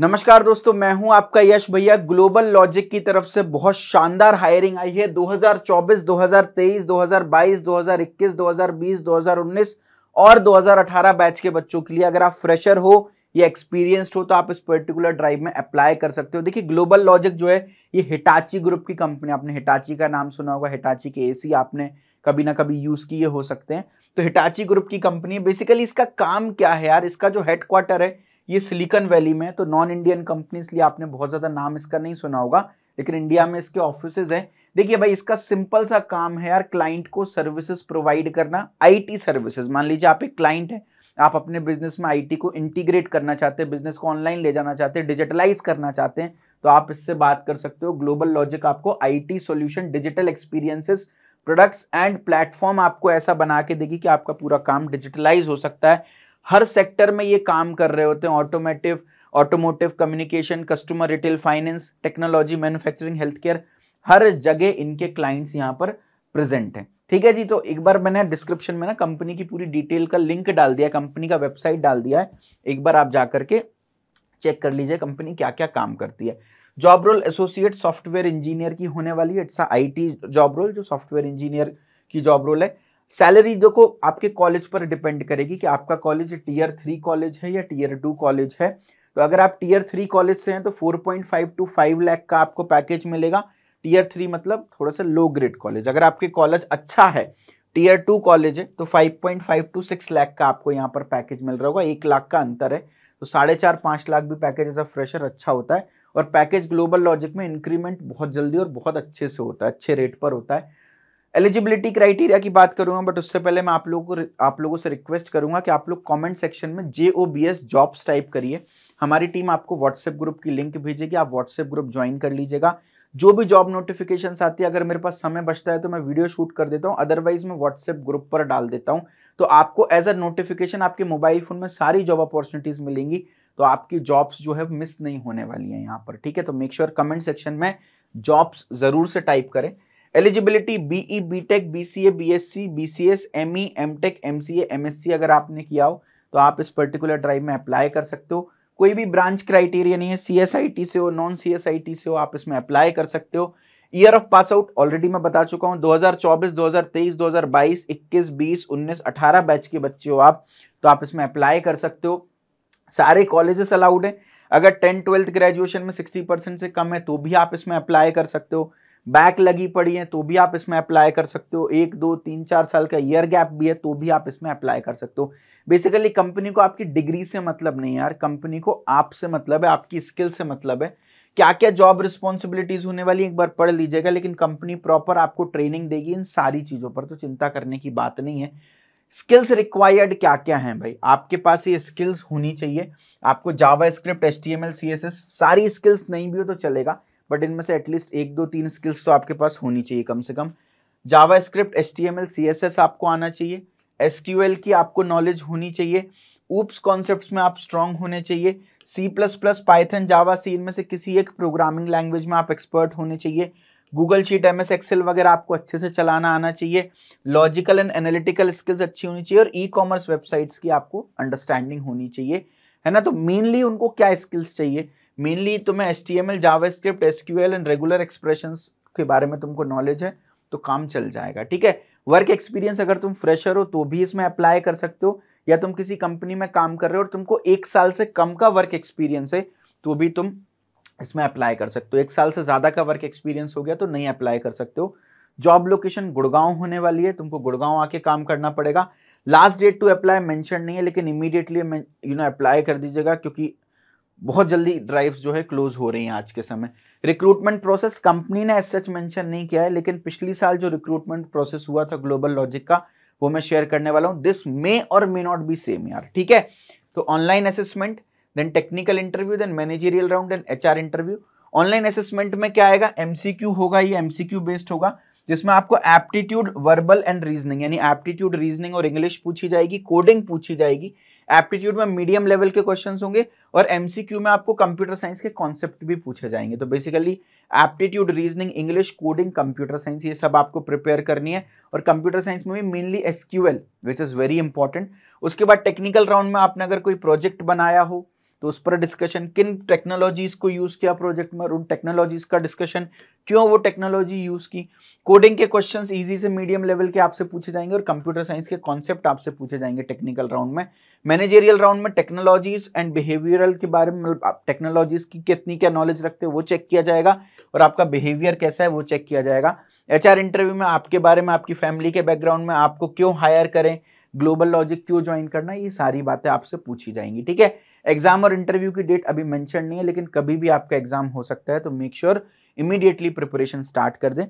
नमस्कार दोस्तों मैं हूं आपका यश भैया ग्लोबल लॉजिक की तरफ से बहुत शानदार हायरिंग आई है 2024, 2023, 2022, 2021, 2020, 2019 और 2018 बैच के बच्चों के लिए अगर आप फ्रेशर हो या एक्सपीरियंस्ड हो तो आप इस पर्टिकुलर ड्राइव में अप्लाई कर सकते हो देखिए ग्लोबल लॉजिक जो है ये हिटाची ग्रुप की कंपनी आपने हिटाची का नाम सुना होगा हिटाची के एसी आपने कभी ना कभी यूज किए हो सकते हैं तो हिटाची ग्रुप की कंपनी बेसिकली इसका काम क्या है यार इसका जो हेडक्वार्टर है ये सिलिकन वैली में तो नॉन इंडियन कंपनी इसलिए आपने बहुत ज़्यादा नाम इसका नहीं सुना होगा लेकिन इंडिया में इसके ऑफिस हैं देखिए भाई इसका सिंपल सा काम है यार क्लाइंट को सर्विसेज प्रोवाइड करना आईटी सर्विसेज मान लीजिए आप एक क्लाइंट है आप अपने बिजनेस में आईटी को इंटीग्रेट करना चाहते हैं बिजनेस को ऑनलाइन ले जाना चाहते हैं डिजिटलाइज करना चाहते हैं तो आप इससे बात कर सकते हो ग्लोबल लॉजिक आपको IT solution digital experiences products and platform आपको ऐसा बना के देगी कि आपका पूरा काम डिजिटलाइज हो सकता है हर सेक्टर में ये काम कर रहे होते हैं automative automotive communication customer retail finance technology manufacturing health care हर जगह इनके क्लाइंट्स यहाँ पर प्रेजेंट हैं ठीक है जी तो एक बार मैंने डिस्क्रिप्शन में ना कंपनी की पूरी डिटेल का लिंक डाल दिया कंपनी का वेबसाइट डाल दिया है एक बार आप जाकर के चेक कर लीजिए कंपनी क्या क्या काम करती है job role associate software engineer की होने वाली है it's I T job role जो सॉफ्टवेयर इंजीनियर की जॉब रोल है सैलरी देखो आपके कॉलेज पर डिपेंड करेगी कि आपका कॉलेज टीयर थ्री कॉलेज है या टीयर टू कॉलेज है तो अगर आप टीयर थ्री कॉलेज से हैं तो four point five to five lakh का आपको पैकेज मिलेगा टीयर थ्री मतलब थोड़ा सा लो ग्रेड कॉलेज अगर आपके कॉलेज अच्छा है टीयर टू कॉलेज है तो five point five to six lakh का आपको यहाँ पर पैकेज मिल रहा होगा एक लाख का अंतर है तो साढ़े चार पाँच लाख भी पैकेज ऐसा फ्रेशर अच्छा होता है और पैकेज ग्लोबल लॉजिक में इंक्रीमेंट बहुत जल्दी और बहुत अच्छे से होता है अच्छे रेट पर होता है एलिजिबिलिटी क्राइटेरिया की बात करूंगा बट उससे पहले मैं आप लोगों को आप लोगों से रिक्वेस्ट करूंगा कि आप लोग कमेंट सेक्शन में J O B S jobs type करिए हमारी टीम आपको व्हाट्सएप ग्रुप की लिंक भेजेगी आप व्हाट्सएप ग्रुप ज्वाइन कर लीजिएगा जो भी जॉब नोटिफिकेशन आती है अगर मेरे पास समय बचता है तो मैं वीडियो शूट कर देता हूँ अदरवाइज मैं व्हाट्सएप ग्रुप पर डाल देता हूँ तो आपको एज अ नोटिफिकेशन आपके मोबाइल फोन में सारी जॉब अपॉर्चुनिटीज मिलेंगी तो आपकी जॉब्स जो है मिस नहीं होने वाली है यहाँ पर ठीक है तो मेक श्योर कमेंट सेक्शन में जॉब्स जरूर से टाइप करें eligibility BE BTech BCA BSc BCS ME MTech MCA MSc अगर आपने किया हो तो आप इस पर्टिकुलर ड्राइव में अप्लाई कर सकते हो कोई भी ब्रांच क्राइटेरिया नहीं है सी से हो नॉन सीएसआईटी से हो आप इसमें अप्लाई कर सकते हो year of pass out already मैं बता चुका हूँ 2024, 2023, 2022, 21, 20, 19, 18 बैच के बच्चे हो आप तो आप इसमें अप्लाई कर सकते हो सारे कॉलेजेस अलाउड हैं अगर टेंथ ट्वेल्थ ग्रेजुएशन में 60 परसेंट से कम है तो भी आप इसमें अप्लाई कर सकते हो बैक लगी पड़ी है तो भी आप इसमें अप्लाई कर सकते हो एक दो तीन चार साल का ईयर गैप भी है तो भी आप इसमें अप्लाई कर सकते हो बेसिकली कंपनी को आपकी डिग्री से मतलब नहीं यार कंपनी को आपसे मतलब है आपकी स्किल से मतलब है क्या क्या जॉब रिस्पॉन्सिबिलिटीज होने वाली एक बार पढ़ लीजिएगा लेकिन कंपनी प्रॉपर आपको ट्रेनिंग देगी इन सारी चीज़ों पर तो चिंता करने की बात नहीं है स्किल्स रिक्वायर्ड क्या क्या हैं भाई आपके पास ये स्किल्स होनी चाहिए आपको जावा स्क्रिप्ट एस टी सारी स्किल्स नहीं भी हो तो चलेगा बट इनमें से एटलीस्ट एक दो तीन स्किल्स तो आपके पास होनी चाहिए कम से कम JavaScript S T M L C S S आपको आना चाहिए एस क्यू एल की आपको नॉलेज होनी चाहिए ऊप्स कॉन्सेप्ट में आप स्ट्रांग होने चाहिए C plus plus Python Java C इनमें से किसी एक प्रोग्रामिंग लैंग्वेज में आप एक्सपर्ट होने चाहिए Google sheet M S Excel वगैरह आपको अच्छे से चलाना आना चाहिए लॉजिकल एंड एनालिटिकल स्किल्स अच्छी होनी चाहिए और ई कॉमर्स वेबसाइट्स की आपको अंडरस्टैंडिंग होनी चाहिए है ना तो मेनली उनको क्या स्किल्स चाहिए मेनली तुम्हें S T M L JavaScript S Q L and regular expression के बारे में तुमको नॉलेज है तो काम चल जाएगा ठीक है वर्क एक्सपीरियंस अगर तुम फ्रेशर हो तो भी इसमें अप्लाई कर सकते हो या तुम किसी कंपनी में काम कर रहे हो और तुमको एक साल से कम का वर्क एक्सपीरियंस है तो भी तुम इसमें अप्लाई कर सकते हो एक साल से ज़्यादा का वर्क एक्सपीरियंस हो गया तो नहीं अप्लाई कर सकते हो जॉब लोकेशन गुड़गांव होने वाली है तुमको गुड़गांव आके काम करना पड़ेगा last date to apply mention नहीं है लेकिन इमीडिएटली यू नो अप्लाई कर दीजिएगा क्योंकि बहुत जल्दी ड्राइव्स जो है क्लोज हो रही हैं आज के समय रिक्रूटमेंट प्रोसेस कंपनी ने एस सच मैंशन नहीं किया है लेकिन पिछली साल जो रिक्रूटमेंट प्रोसेस हुआ था ग्लोबल लॉजिक का वो मैं शेयर करने वाला हूँ दिस मे और मे नॉट बी सेम यार ठीक है तो online assessment then technical interview then managerial round and H interview online assessment में क्या आएगा एमसीक्यू होगा ये एमसीक्यू बेस्ड होगा जिसमें आपको एप्टीट्यूड वर्बल एंड रीजनिंग यानी एप्टीट्यूड रीजनिंग और इंग्लिश पूछी जाएगी कोडिंग पूछी जाएगी एप्टीट्यूड में मीडियम लेवल के क्वेश्चन होंगे और एमसीक्यू में आपको कंप्यूटर साइंस के कॉन्सेप्ट भी पूछे जाएंगे तो basically aptitude reasoning English coding computer science ये सब आपको प्रिपेयर करनी है और कंप्यूटर साइंस में भी mainly SQL which is very important उसके बाद टेक्निकल राउंड में आपने अगर कोई प्रोजेक्ट बनाया हो तो उस पर डिस्कशन किन टेक्नोलॉजीज को यूज़ किया प्रोजेक्ट में और उन टेक्नोलॉजीज का डिस्कशन क्यों वो टेक्नोलॉजी यूज़ की कोडिंग के क्वेश्चन ईजी से मीडियम लेवल के आपसे पूछे जाएंगे और कंप्यूटर साइंस के कॉन्सेप्ट आपसे पूछे जाएंगे टेक्निकल राउंड में मैनेजेरियल राउंड में टेक्नोलॉजीज एंड बिहेवियरल के बारे में टेक्नोलॉजीज मतलब की कितनी क्या नॉलेज रखते हैं वो चेक किया जाएगा और आपका बिहेवियर कैसा है वो चेक किया जाएगा एच इंटरव्यू में आपके बारे में आपकी फैमिली के बैकग्राउंड में आपको क्यों हायर करें ग्लोबल लॉजिक क्यों ज्वाइन करना ये सारी बातें आपसे पूछी जाएंगी ठीक है एग्जाम और इंटरव्यू की डेट अभी मैंशन नहीं है लेकिन कभी भी आपका एग्जाम हो सकता है तो make sure immediately preparation start कर दें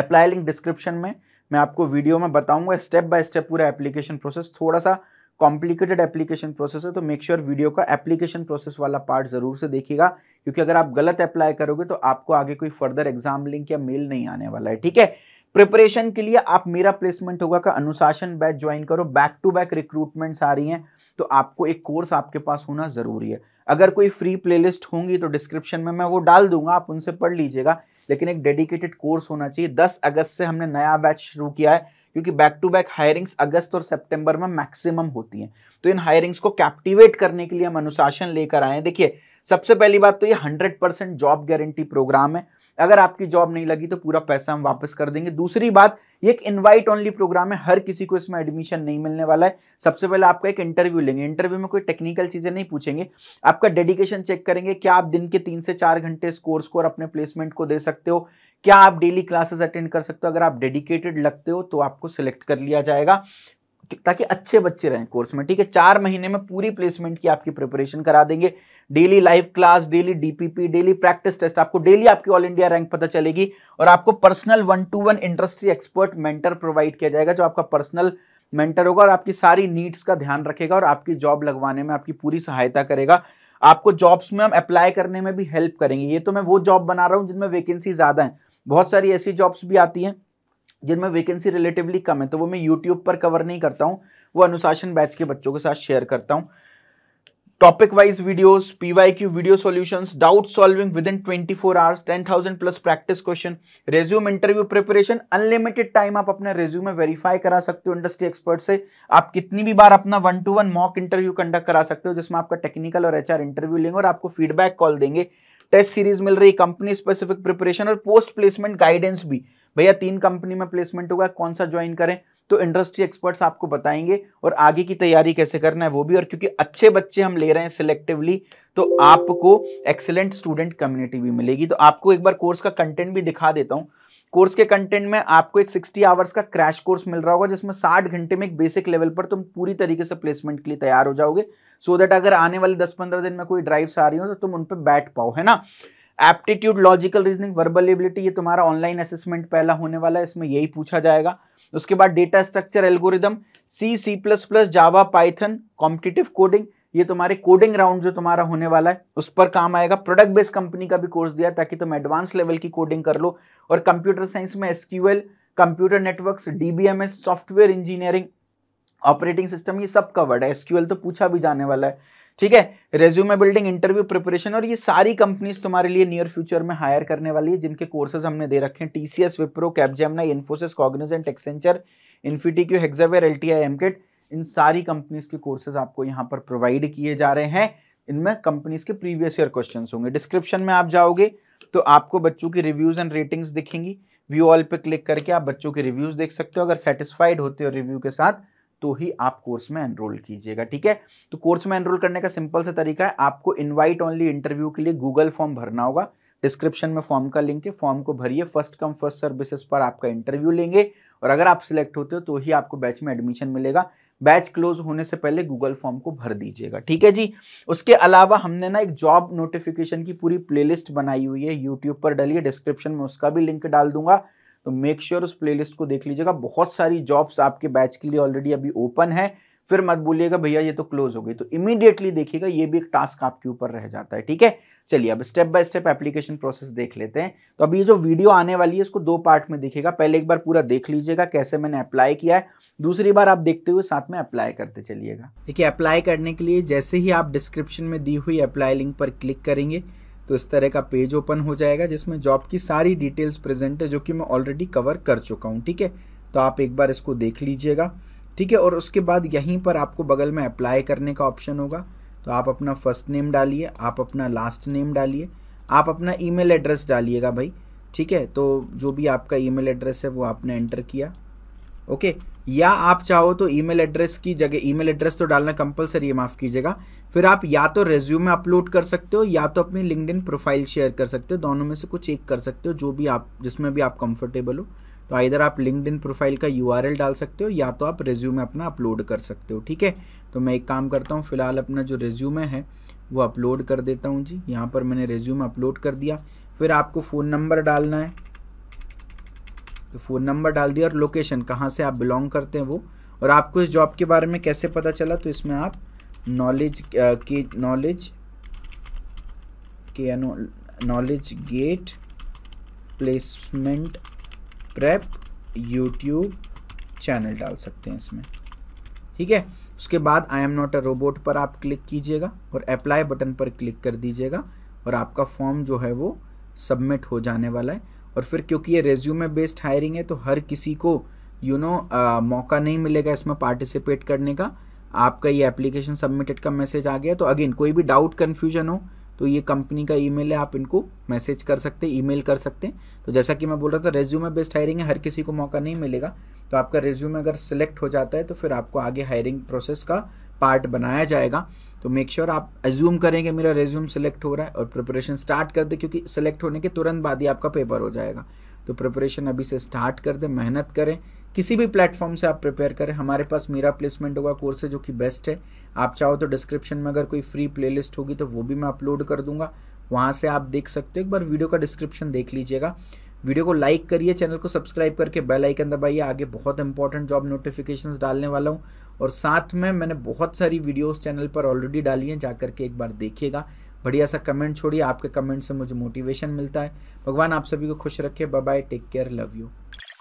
अप्लाई लिंक डिस्क्रिप्शन में मैं आपको वीडियो में बताऊंगा स्टेप बाय स्टेप पूरा एप्लीकेशन प्रोसेस थोड़ा सा कॉम्प्लिकेटेड एप्लीकेशन प्रोसेस है तो मेक श्योर sure वीडियो का एप्लीकेशन प्रोसेस वाला पार्ट ज़रूर से देखिएगा क्योंकि अगर आप गलत अप्लाई करोगे तो आपको आगे कोई फर्दर एग्जाम लिंक या मेल नहीं आने वाला है ठीक है प्रिपरेशन के लिए आप मेरा प्लेसमेंट होगा का अनुशासन बैच ज्वाइन करो बैक टू बैक रिक्रूटमेंट्स आ रही हैं तो आपको एक कोर्स आपके पास होना ज़रूरी है अगर कोई फ्री प्लेलिस्ट होंगी तो डिस्क्रिप्शन में मैं वो डाल दूंगा आप उनसे पढ़ लीजिएगा लेकिन एक डेडिकेटेड कोर्स होना चाहिए दस अगस्त से हमने नया बैच शुरू किया है क्योंकि बैक टू बैक हायरिंग्स अगस्त और सितंबर में मैक्सिमम होती हैं तो इन हायरिंग्स को कैप्टिवेट करने के लिए हम अनुशासन लेकर आए देखिए सबसे पहली बात तो ये 100 परसेंट जॉब गारंटी प्रोग्राम है अगर आपकी जॉब नहीं लगी तो पूरा पैसा हम वापस कर देंगे दूसरी बात ये एक इनवाइट ओनली प्रोग्राम है हर किसी को इसमें एडमिशन नहीं मिलने वाला है सबसे पहले आपका एक इंटरव्यू लेंगे इंटरव्यू में कोई टेक्निकल चीज़ें नहीं पूछेंगे आपका डेडिकेशन चेक करेंगे क्या आप दिन के तीन से चार घंटे इस कोर्स को और अपने प्लेसमेंट को दे सकते हो क्या आप डेली क्लासेस अटेंड कर सकते हो अगर आप डेडिकेटेड लगते हो तो आपको सिलेक्ट कर लिया जाएगा ताकि अच्छे बच्चे रहें कोर्स में ठीक है चार महीने में पूरी प्लेसमेंट की आपकी प्रिपरेशन करा देंगे daily live class daily DPP daily practice test आपको डेली आपकी ऑल इंडिया रैंक पता चलेगी और आपको personal one to one industry expert mentor provide किया जाएगा जो आपका पर्सनल मेंटर होगा और आपकी सारी नीड्स का ध्यान रखेगा और आपकी जॉब लगवाने में आपकी पूरी सहायता करेगा आपको जॉब्स में हम अप्लाई करने में भी हेल्प करेंगे ये तो मैं वो जॉब बना रहा हूँ जिनमें वैकेंसी ज़्यादा है बहुत सारी ऐसी जॉब्स भी आती हैं जिनमें वैकेंसी रिलेटिवली कम है तो वो मैं यूट्यूब पर कवर नहीं करता हूँ वो अनुशासन बैच के बच्चों के साथ शेयर करता हूँ topic wise videos PYQ video solutions doubt solving within twenty four hours ten thousand plus practice question resume interview preparation unlimited time आप अपने रेज्यूम में वेरीफाई करा सकते हो इंडस्ट्री एक्सपर्ट से आप कितनी भी बार अपना one to one mock interview conduct करा सकते हो जिसमें आपका टेक्निकल और एचआर इंटरव्यू लेंगे और आपको फीडबैक कॉल देंगे टेस्ट सीरीज मिल रही कंपनी स्पेसिफिक प्रिपरेशन और पोस्ट प्लेसमेंट गाइडेंस भी भैया तीन कंपनी में प्लेसमेंट होगा कौन सा ज्वाइन करें तो इंडस्ट्री एक्सपर्ट्स आपको बताएंगे और आगे की तैयारी कैसे करना है वो भी और क्योंकि अच्छे बच्चे हम ले रहे हैं सिलेक्टिवली तो आपको एक्सेलेंट स्टूडेंट कम्युनिटी भी मिलेगी तो आपको एक बार कोर्स का कंटेंट भी दिखा देता हूँ कोर्स के कंटेंट में आपको एक 60 आवर्स का क्रैश कोर्स मिल रहा होगा जिसमें 60 घंटे में एक बेसिक लेवल पर तुम पूरी तरीके से प्लेसमेंट के लिए तैयार हो जाओगे सो so दैट अगर आने वाले 10-15 दिन में कोई ड्राइव्स आ रही हो तो तुम उन पर बैठ पाओ है ना aptitude logical reasoning verbal ability ये तुम्हारा ऑनलाइन असेसमेंट पहला होने वाला है इसमें यही पूछा जाएगा उसके बाद data structure algorithm C C plus plus Java Python competitive coding ये तुम्हारे कोडिंग राउंड जो तुम्हारा होने वाला है उस पर काम आएगा प्रोडक्ट बेस्ड कंपनी का भी कोर्स दिया ताकि तुम एडवांस लेवल की कोडिंग कर लो और कंप्यूटर साइंस में SQL computer networks DBMS software engineering operating system ये सब कवर्ड है एसक्यूएल तो पूछा भी जाने वाला है ठीक है रेज्यूमे बिल्डिंग इंटरव्यू प्रिपरेशन और ये सारी कंपनीज तुम्हारे लिए नियर फ्यूचर में हायर करने वाली है जिनके कोर्सेज हमने दे रखे हैं TCS Wipro Capgemini Infosys Cognizant Accenture इन्फिटी क्यू हेक्सावेयर एल टी इन सारी कंपनीज के कोर्सेज आपको यहाँ पर प्रोवाइड किए जा रहे हैं इनमें कंपनीज के प्रीवियस ईयर क्वेश्चन होंगे डिस्क्रिप्शन में आप जाओगे तो आपको बच्चों की रिव्यूज एंड रेटिंग्स दिखेंगी व्यू ऑल पे क्लिक करके आप बच्चों के रिव्यूज देख सकते हो अगर सेटिस्फाइड होते हो रिव्यू के साथ तो ही आप कोर्स में एनरोल कीजिएगा ठीक है तो कोर्स में एनरोल करने का सिंपल सा तरीका है आपको इनवाइट ओनली इंटरव्यू के लिए गूगल फॉर्म भरना होगा डिस्क्रिप्शन में फॉर्म का लिंक है फॉर्म को भरिए फर्स्ट कम फर्स्ट सर्विसेज पर आपका इंटरव्यू लेंगे और अगर आप सिलेक्ट होते हो तो ही आपको बैच में एडमिशन मिलेगा बैच क्लोज होने से पहले गूगल फॉर्म को भर दीजिएगा ठीक है जी उसके अलावा हमने ना एक जॉब नोटिफिकेशन की पूरी प्लेलिस्ट बनाई हुई है यूट्यूब पर डलिए डिस्क्रिप्शन में उसका भी लिंक डाल दूंगा तो मेक श्योर sure उस प्लेलिस्ट को देख लीजिएगा बहुत सारी जॉब्स आपके बैच के लिए ऑलरेडी अभी ओपन है फिर मत बोलिएगा भैया ये तो क्लोज हो गई तो इमीडिएटली देखिएगा ये भी एक टास्क आपके ऊपर रह जाता है ठीक है चलिए अब step by step application process देख लेते हैं तो अभी ये जो वीडियो आने वाली है इसको दो पार्ट में देखिएगा पहले एक बार पूरा देख लीजिएगा कैसे मैंने अप्लाई किया है दूसरी बार आप देखते हुए साथ में अप्लाई करते चलिएगा देखिए अप्लाई करने के लिए जैसे ही आप डिस्क्रिप्शन में दी हुई अप्लाई लिंक पर क्लिक करेंगे तो इस तरह का पेज ओपन हो जाएगा जिसमें जॉब की सारी डिटेल्स प्रेजेंट है जो कि मैं ऑलरेडी कवर कर चुका हूँ ठीक है तो आप एक बार इसको देख लीजिएगा ठीक है और उसके बाद यहीं पर आपको बगल में अप्लाई करने का ऑप्शन होगा तो आप अपना फर्स्ट नेम डालिए आप अपना लास्ट नेम डालिए आप अपना ई एड्रेस डालिएगा भाई ठीक है तो जो भी आपका ई एड्रेस है वो आपने एंटर किया ओके या आप चाहो तो ईमेल एड्रेस की जगह ईमेल एड्रेस तो डालना कंपलसरी है माफ़ कीजिएगा फिर आप या तो रेज्यूमे अपलोड कर सकते हो या तो अपनी लिंकड प्रोफाइल शेयर कर सकते हो दोनों में से कुछ एक कर सकते हो जो भी आप जिसमें भी आप कंफर्टेबल हो तो आइधर आप लिंकड प्रोफाइल का यू डाल सकते हो या तो आप रेज्यूमे अपना अपलोड कर सकते हो ठीक है तो मैं एक काम करता हूँ फिलहाल अपना जो रेज्यूमे है वो अपलोड कर देता हूँ जी यहाँ पर मैंने रेज्यूमे अपलोड कर दिया फिर आपको फ़ोन नंबर डालना है तो फ़ोन नंबर डाल दिया और लोकेशन कहाँ से आप बिलोंग करते हैं वो और आपको इस जॉब के बारे में कैसे पता चला तो इसमें आप नॉलेज की नॉलेज के knowledge gate placement prep YouTube channel डाल सकते हैं इसमें ठीक है उसके बाद I am not a robot पर आप क्लिक कीजिएगा और अप्लाई बटन पर क्लिक कर दीजिएगा और आपका फॉर्म जो है वो सबमिट हो जाने वाला है और फिर क्योंकि ये रेज्यूमे बेस्ड हायरिंग है तो हर किसी को यू नो मौका नहीं मिलेगा इसमें पार्टिसिपेट करने का आपका ये एप्लीकेशन सबमिटेड का मैसेज आ गया तो अगेन कोई भी डाउट कन्फ्यूजन हो तो ये कंपनी का ईमेल है आप इनको मैसेज कर सकते हैं ईमेल कर सकते हैं तो जैसा कि मैं बोल रहा था रेज्यूमे बेस्ड हायरिंग है हर किसी को मौका नहीं मिलेगा तो आपका रेज्यूमे अगर सिलेक्ट हो जाता है तो फिर आपको आगे हायरिंग प्रोसेस का पार्ट बनाया जाएगा तो मेक श्योर sure आप एज्यूम करें कि मेरा रेज्यूम सेलेक्ट हो रहा है और प्रिपरेशन स्टार्ट कर दे क्योंकि सेलेक्ट होने के तुरंत बाद ही आपका पेपर हो जाएगा तो प्रिपरेशन अभी से स्टार्ट कर दें मेहनत करें किसी भी प्लेटफॉर्म से आप प्रिपेयर करें हमारे पास मेरा प्लेसमेंट होगा कोर्स है जो कि बेस्ट है आप चाहो तो डिस्क्रिप्शन में अगर कोई फ्री प्ले होगी तो वो भी मैं अपलोड कर दूंगा वहाँ से आप देख सकते हो एक बार वीडियो का डिस्क्रिप्शन देख लीजिएगा वीडियो को लाइक करिए चैनल को सब्सक्राइब करके बेल आइकन दबाइए आगे बहुत इंपॉर्टेंट जॉब नोटिफिकेशंस डालने वाला हूँ और साथ में मैंने बहुत सारी वीडियोस चैनल पर ऑलरेडी डाली हैं जाकर के एक बार देखिएगा बढ़िया सा कमेंट छोड़िए आपके कमेंट से मुझे मोटिवेशन मिलता है भगवान आप सभी को खुश रखे bye bye take care love you